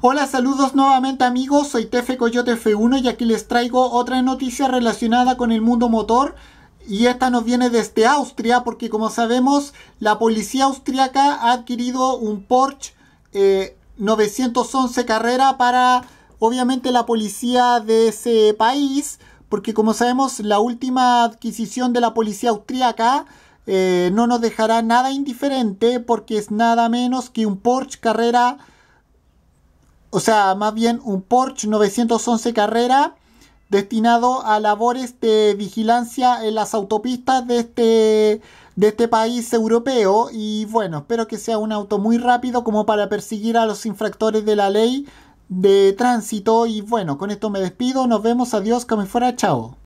Hola, saludos nuevamente amigos, soy Tefe Coyote F1 y aquí les traigo otra noticia relacionada con el mundo motor. Y esta nos viene desde Austria porque como sabemos la policía austriaca ha adquirido un Porsche 911 eh, carrera para obviamente la policía de ese país porque como sabemos la última adquisición de la policía austriaca eh, no nos dejará nada indiferente porque es nada menos que un Porsche carrera o sea, más bien un Porsche 911 Carrera destinado a labores de vigilancia en las autopistas de este, de este país europeo. Y bueno, espero que sea un auto muy rápido como para perseguir a los infractores de la ley de tránsito. Y bueno, con esto me despido. Nos vemos. Adiós. Que me fuera. Chao.